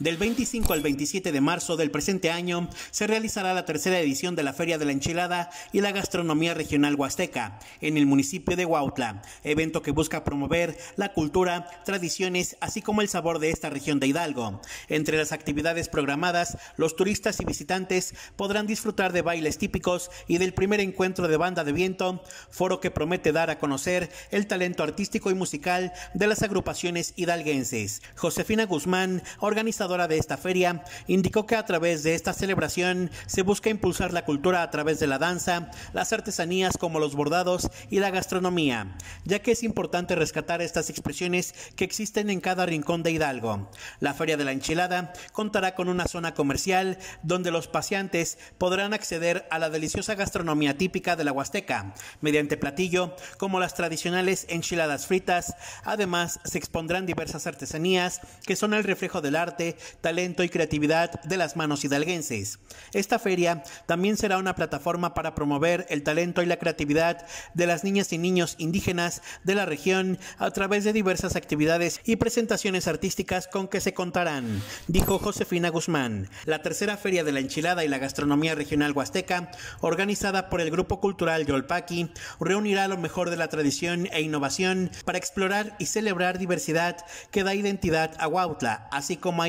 Del 25 al 27 de marzo del presente año se realizará la tercera edición de la Feria de la Enchilada y la Gastronomía Regional Huasteca en el municipio de Huautla, evento que busca promover la cultura, tradiciones, así como el sabor de esta región de Hidalgo. Entre las actividades programadas, los turistas y visitantes podrán disfrutar de bailes típicos y del primer encuentro de banda de viento, foro que promete dar a conocer el talento artístico y musical de las agrupaciones hidalguenses. Josefina Guzmán, organizadora de esta feria, indicó que a través de esta celebración se busca impulsar la cultura a través de la danza, las artesanías como los bordados y la gastronomía, ya que es importante rescatar estas expresiones que existen en cada rincón de Hidalgo. La Feria de la Enchilada contará con una zona comercial donde los paseantes podrán acceder a la deliciosa gastronomía típica de la Huasteca, mediante platillo como las tradicionales enchiladas fritas. Además, se expondrán diversas artesanías que son el reflejo del arte talento y creatividad de las manos hidalguenses. Esta feria también será una plataforma para promover el talento y la creatividad de las niñas y niños indígenas de la región a través de diversas actividades y presentaciones artísticas con que se contarán, dijo Josefina Guzmán. La tercera feria de la enchilada y la gastronomía regional huasteca, organizada por el Grupo Cultural Olpaqui reunirá lo mejor de la tradición e innovación para explorar y celebrar diversidad que da identidad a Huautla, así como a